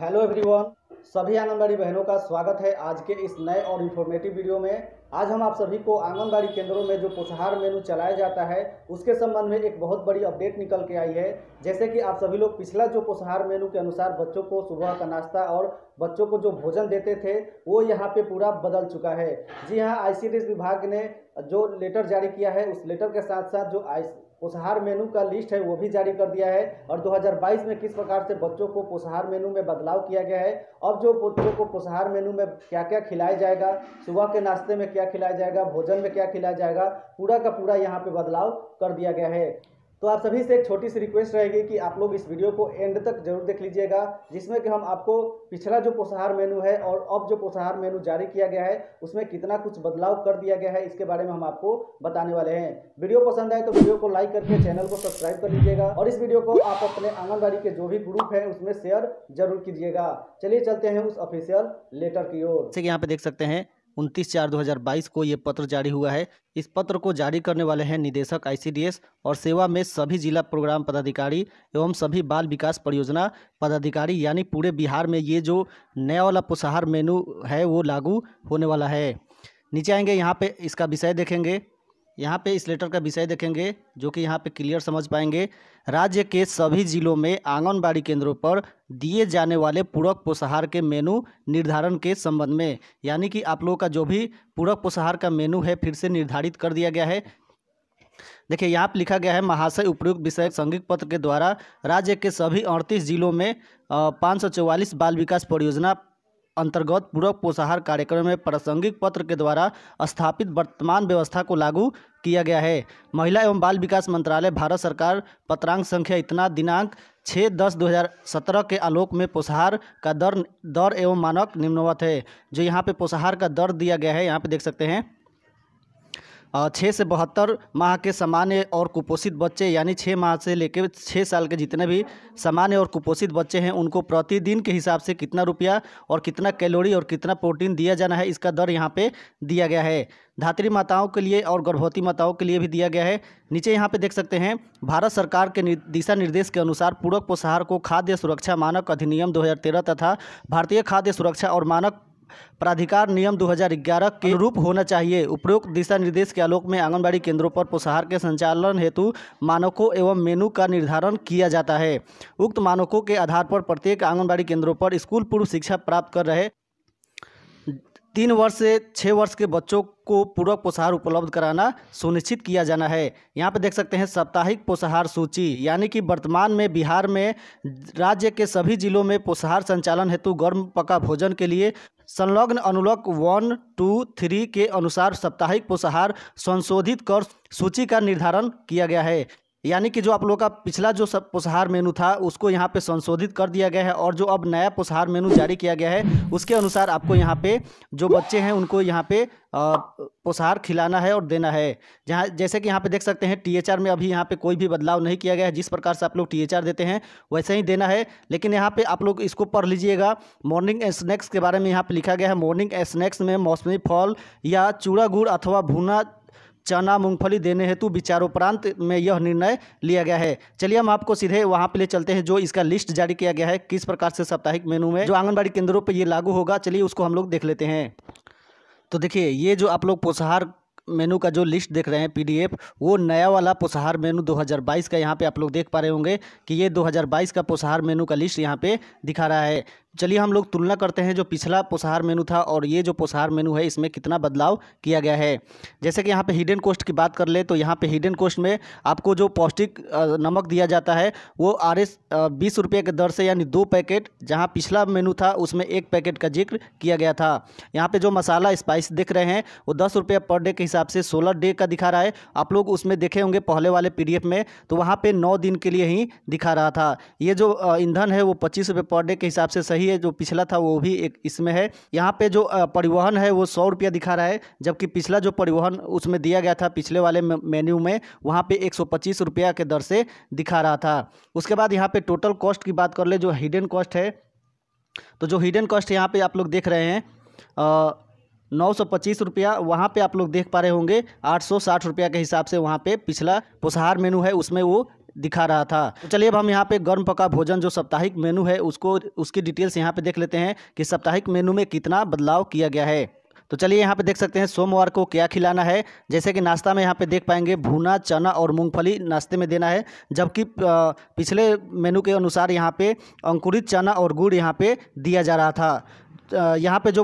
hello everyone सभी आंगनबाड़ी बहनों का स्वागत है आज के इस नए और इन्फॉर्मेटिव वीडियो में आज हम आप सभी को आंगनबाड़ी केंद्रों में जो पोषाहार मेनू चलाया जाता है उसके संबंध में एक बहुत बड़ी अपडेट निकल के आई है जैसे कि आप सभी लोग पिछला जो पोषाहार मेनू के अनुसार बच्चों को सुबह का नाश्ता और बच्चों को जो भोजन देते थे वो यहाँ पे पूरा बदल चुका है जी हाँ आई विभाग ने जो लेटर जारी किया है उस लेटर के साथ साथ जो आई पोषाहार मेनू का लिस्ट है वो भी जारी कर दिया है और 2022 में किस प्रकार से बच्चों को पोषाहार मेनू में बदलाव किया गया है अब जो बच्चों को पोषाहार मेनू में क्या क्या खिलाया जाएगा सुबह के नाश्ते में क्या खिलाया जाएगा भोजन में क्या खिलाया जाएगा पूरा का पूरा यहाँ पे बदलाव कर दिया गया है तो आप सभी से एक छोटी सी रिक्वेस्ट रहेगी कि आप लोग इस वीडियो को एंड तक जरूर देख लीजिएगा जिसमें कि हम आपको पिछला जो पोषाहार मेनू है और अब जो पोषाहार मेनू जारी किया गया है उसमें कितना कुछ बदलाव कर दिया गया है इसके बारे में हम आपको बताने वाले हैं वीडियो पसंद आए तो वीडियो को लाइक करके चैनल को सब्सक्राइब कर लीजिएगा और इस वीडियो को आप अपने आंगनबाड़ी के जो भी ग्रुप है उसमें शेयर जरूर कीजिएगा चलिए चलते हैं उस ऑफिशियल लेटर की ओर यहाँ पे देख सकते हैं उनतीस चार दो हज़ार बाईस को ये पत्र जारी हुआ है इस पत्र को जारी करने वाले हैं निदेशक आईसीडीएस और सेवा में सभी जिला प्रोग्राम पदाधिकारी एवं सभी बाल विकास परियोजना पदाधिकारी यानी पूरे बिहार में ये जो नया वाला पोषाहार मेनू है वो लागू होने वाला है नीचे आएंगे यहाँ पे इसका विषय देखेंगे यहाँ पे इस लेटर का विषय देखेंगे जो कि यहाँ पे क्लियर समझ पाएंगे राज्य के सभी जिलों में आंगनबाड़ी केंद्रों पर दिए जाने वाले पूरक पोषाहार के मेनू निर्धारण के संबंध में यानी कि आप लोगों का जो भी पूरक पोषाहार का मेनू है फिर से निर्धारित कर दिया गया है देखिए यहाँ पर लिखा गया है महाशय उपयुक्त विषय संघिक पत्र के द्वारा राज्य के सभी अड़तीस जिलों में पाँच बाल विकास परियोजना अंतर्गत पूरक पोषाहार कार्यक्रम में प्रासंगिक पत्र के द्वारा स्थापित वर्तमान व्यवस्था को लागू किया गया है महिला एवं बाल विकास मंत्रालय भारत सरकार पत्रांक संख्या इतना दिनांक छः दस दो हज़ार सत्रह के आलोक में पोषाहार का दर दर एवं मानक निम्नवत है जो यहाँ पे पोषाहार का दर दिया गया है यहाँ पे देख सकते हैं छः से बहत्तर माह के सामान्य और कुपोषित बच्चे यानी छः माह से लेकर छः साल के जितने भी सामान्य और कुपोषित बच्चे हैं उनको प्रतिदिन के हिसाब से कितना रुपया और कितना कैलोरी और कितना प्रोटीन दिया जाना है इसका दर यहाँ पे दिया गया है धात्री माताओं के लिए और गर्भवती माताओं के लिए भी दिया गया है नीचे यहाँ पे देख सकते हैं भारत सरकार के दिशा निर्देश के अनुसार पूरक पोषाहार को खाद्य सुरक्षा मानक अधिनियम 2013 तथा भारतीय खाद्य सुरक्षा और मानक प्राधिकार नियम 2011 के रूप होना चाहिए उपयुक्त दिशा निर्देश के आलोक में आंगनबाड़ी केंद्रों पर पोषाहार के संचालन हेतु मानकों एवं मेनू का निर्धारण किया जाता है उक्त मानकों के आधार पर प्रत्येक आंगनबाड़ी केंद्रों पर स्कूल पूर्व शिक्षा प्राप्त कर रहे तीन वर्ष से छः वर्ष के बच्चों को पूरक पोषाहार उपलब्ध कराना सुनिश्चित किया जाना है यहाँ पे देख सकते हैं साप्ताहिक पोषाहार सूची यानी कि वर्तमान में बिहार में राज्य के सभी जिलों में पोषाहार संचालन हेतु गर्म पका भोजन के लिए संलग्न अनुलक वन टू थ्री के अनुसार साप्ताहिक पोषाहार संशोधित कर सूची का निर्धारण किया गया है यानी कि जो आप लोगों का पिछला जो सब पोषहार मेनू था उसको यहाँ पे संशोधित कर दिया गया है और जो अब नया पोषहार मेनू जारी किया गया है उसके अनुसार आपको यहाँ पे जो बच्चे हैं उनको यहाँ पे पोषहार खिलाना है और देना है जहाँ जैसे कि यहाँ पे देख सकते हैं टी में अभी यहाँ पे कोई भी बदलाव नहीं किया गया है जिस प्रकार से आप लोग टी देते हैं वैसे ही देना है लेकिन यहाँ पर आप लोग इसको पढ़ लीजिएगा मॉर्निंग स्नैक्स के बारे में यहाँ पर लिखा गया है मॉर्निंग स्नैक्स में मौसमी फल या चूड़ा गुड़ अथवा भुना चना मूंगफली देने हेतु विचारोपरांत में यह निर्णय लिया गया है चलिए हम आपको सीधे वहाँ पे ले चलते हैं जो इसका लिस्ट जारी किया गया है किस प्रकार से साप्ताहिक मेनू में जो आंगनबाड़ी केंद्रों पर ये लागू होगा चलिए उसको हम लोग देख लेते हैं तो देखिए ये जो आप लोग पोषाहार मेनू का जो लिस्ट देख रहे हैं पीडीएफ वो नया वाला पोषाहार मेनू 2022 का यहाँ पे आप लोग देख पा रहे होंगे कि ये 2022 का पोषाहार मेनू का लिस्ट यहाँ पे दिखा रहा है चलिए हम लोग तुलना करते हैं जो पिछला पोषाहार मेनू था और ये जो पोषाहार मेनू है इसमें कितना बदलाव किया गया है जैसे कि यहाँ पे हिडन कोस्ट की बात कर ले तो यहाँ पे हिडन कोस्ट में आपको जो पौष्टिक नमक दिया जाता है वो आर एस बीस रुपये के दर से यानी दो पैकेट जहाँ पिछला मेनू था उसमें एक पैकेट का जिक्र किया गया था यहाँ पर जो मसाला स्पाइस देख रहे हैं वो दस रुपये पर डे के हिसाब से सोलह डे का दिखा रहा है आप लोग उसमें देखे होंगे पहले वाले पी में तो वहाँ पर नौ दिन के लिए ही दिखा रहा था ये जो ईंधन है वो पच्चीस रुपये पर डे के हिसाब से सही भी है जो पिछला था वो भी एक इसमें है यहाँ पे जो परिवहन है वो सौ रुपया दिखा रहा है जबकि पिछला जो परिवहन उसमें दिया गया था पिछले वाले मेन्यू में वहाँ पे एक सौ रुपया के दर से दिखा रहा था उसके बाद यहाँ पे टोटल कॉस्ट की बात कर ले जो हिडन कॉस्ट है तो जो हिडन कॉस्ट यहाँ पर आप लोग देख रहे हैं आ, नौ सौ पच्चीस रुपया वहाँ पर आप लोग देख पा रहे होंगे आठ सौ साठ रुपया के हिसाब से वहाँ पे पिछला पोषाहार मेनू है उसमें वो दिखा रहा था तो चलिए अब हम यहाँ पे गर्म पका भोजन जो साप्ताहिक मेनू है उसको उसकी डिटेल्स यहाँ पे देख लेते हैं कि साप्ताहिक मेनू में कितना बदलाव किया गया है तो चलिए यहाँ पे देख सकते हैं सोमवार को क्या खिलाना है जैसे कि नाश्ता में यहाँ पे देख पाएंगे भुना चना और मूंगफली नाश्ते में देना है जबकि पिछले मेनू के अनुसार यहाँ पे अंकुरित चना और गुड़ यहाँ पे दिया जा रहा था यहाँ पे जो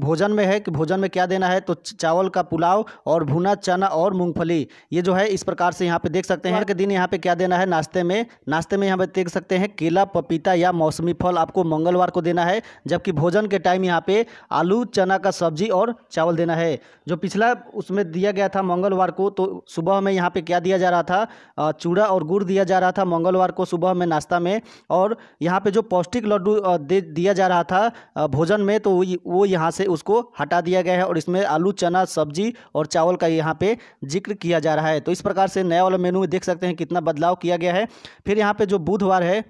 भोजन में है कि भोजन में क्या देना है तो चावल का पुलाव और भुना चना और मूंगफली ये जो है इस प्रकार से यहाँ पे देख सकते हैं हर के दिन यहाँ पे क्या देना है नाश्ते में नाश्ते में यहाँ पे देख सकते हैं केला पपीता या मौसमी फल आपको मंगलवार को देना है जबकि भोजन के टाइम यहाँ पे आलू चना का सब्जी और चावल देना है जो पिछला उसमें दिया गया था मंगलवार को तो सुबह में यहाँ पे क्या दिया जा रहा था चूड़ा और गुड़ दिया जा रहा था मंगलवार को सुबह में नाश्ता में और यहाँ पे जो पौष्टिक लड्डू दिया जा रहा था भोजन ऑप्शन में तो वो यहाँ से उसको हटा दिया गया है और इसमें आलू चना सब्जी और चावल का यहाँ पे जिक्र किया जा रहा है तो इस प्रकार से नया वाला मेनू में देख सकते हैं कितना बदलाव किया गया है फिर यहाँ पे जो बुधवार है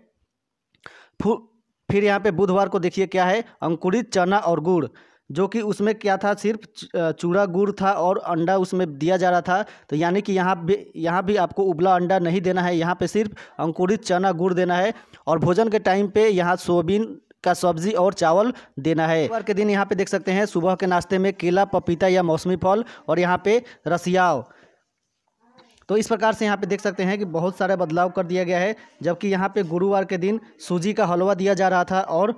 फिर यहाँ पे बुधवार को देखिए क्या है अंकुरित चना और गुड़ जो कि उसमें क्या था सिर्फ चूड़ा गुड़ था और अंडा उसमें दिया जा रहा था तो यानी कि यहाँ भी यहाँ भी आपको उबला अंडा नहीं देना है यहाँ पे सिर्फ अंकुरित चना गुड़ देना है और भोजन के टाइम पे यहाँ सोयाबीन का सब्जी और चावल देना है बुधवार के दिन यहाँ पे देख सकते हैं सुबह के नाश्ते में केला पपीता या मौसमी फल और यहाँ पे रसियाव तो इस प्रकार से यहाँ पे देख सकते हैं कि बहुत सारा बदलाव कर दिया गया है जबकि यहाँ पे गुरुवार के दिन सूजी का हलवा दिया जा रहा था और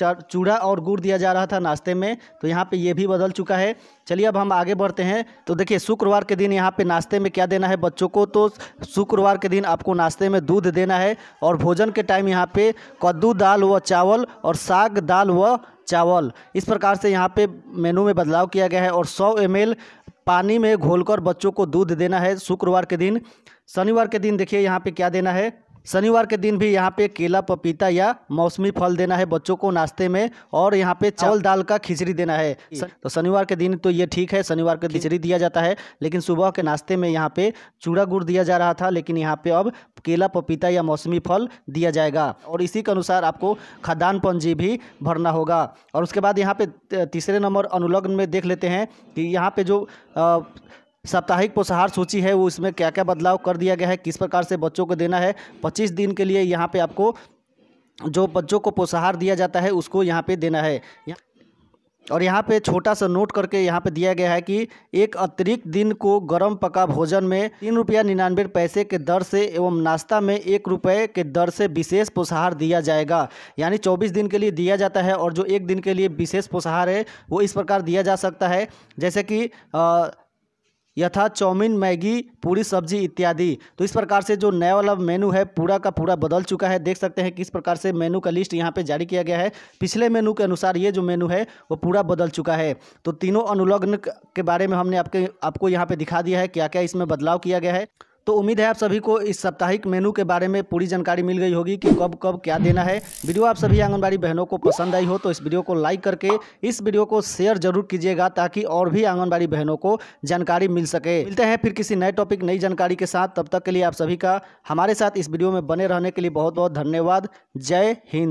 चूड़ा और गुड़ दिया जा रहा था नाश्ते में तो यहाँ पे ये भी बदल चुका है चलिए अब हम आगे बढ़ते हैं तो देखिए शुक्रवार के दिन यहाँ पे नाश्ते में क्या देना है बच्चों को तो शुक्रवार के दिन आपको नाश्ते में दूध देना है और भोजन के टाइम यहाँ पे कद्दू दाल व चावल और साग दाल व चावल इस प्रकार से यहाँ पे मेनू में बदलाव किया गया है और 100 एम पानी में घोलकर बच्चों को दूध देना है शुक्रवार के दिन शनिवार के दिन देखिए यहाँ पे क्या देना है शनिवार के दिन भी यहाँ पे केला पपीता या मौसमी फल देना है बच्चों को नाश्ते में और यहाँ पे चावल दाल का खिचड़ी देना है तो शनिवार के दिन तो ये ठीक है शनिवार का खिचड़ी दिया जाता है लेकिन सुबह के नाश्ते में यहाँ पे चूड़ा गुड़ दिया जा रहा था लेकिन यहाँ पे अब केला पपीता या मौसमी फल दिया जाएगा और इसी के अनुसार आपको खदान पंजी भी भरना होगा और उसके बाद यहाँ पे तीसरे नंबर अनुलग्न में देख लेते हैं कि यहाँ पे जो साप्ताहिक पोषाहार सूची है वो इसमें क्या क्या बदलाव कर दिया गया है किस प्रकार से बच्चों को देना है पच्चीस दिन के लिए यहाँ पर आपको जो बच्चों को पोषाहार दिया जाता है उसको यहाँ पर देना है और यहाँ पे छोटा सा नोट करके यहाँ पे दिया गया है कि एक अतिरिक्त दिन को गर्म पका भोजन में तीन रुपया निन्यानवे पैसे के दर से एवं नाश्ता में एक रुपये के दर से विशेष पोषाहार दिया जाएगा यानी चौबीस दिन के लिए दिया जाता है और जो एक दिन के लिए विशेष पोषाहार है वो इस प्रकार दिया जा सकता है जैसे कि आ, यथा चौमिन मैगी पूरी सब्जी इत्यादि तो इस प्रकार से जो नया वाला मेनू है पूरा का पूरा बदल चुका है देख सकते हैं किस प्रकार से मेनू का लिस्ट यहाँ पे जारी किया गया है पिछले मेनू के अनुसार ये जो मेनू है वो पूरा बदल चुका है तो तीनों अनुलग्न के बारे में हमने आपके आपको यहाँ पे दिखा दिया है क्या क्या इसमें बदलाव किया गया है तो उम्मीद है आप सभी को इस साप्ताहिक मेनू के बारे में पूरी जानकारी मिल गई होगी कि कब कब क्या देना है वीडियो आप सभी आंगनबाड़ी बहनों को पसंद आई हो तो इस वीडियो को लाइक करके इस वीडियो को शेयर जरूर कीजिएगा ताकि और भी आंगनबाड़ी बहनों को जानकारी मिल सके मिलते हैं फिर किसी नए टॉपिक नई जानकारी के साथ तब तक के लिए आप सभी का हमारे साथ इस वीडियो में बने रहने के लिए बहुत बहुत धन्यवाद जय हिंद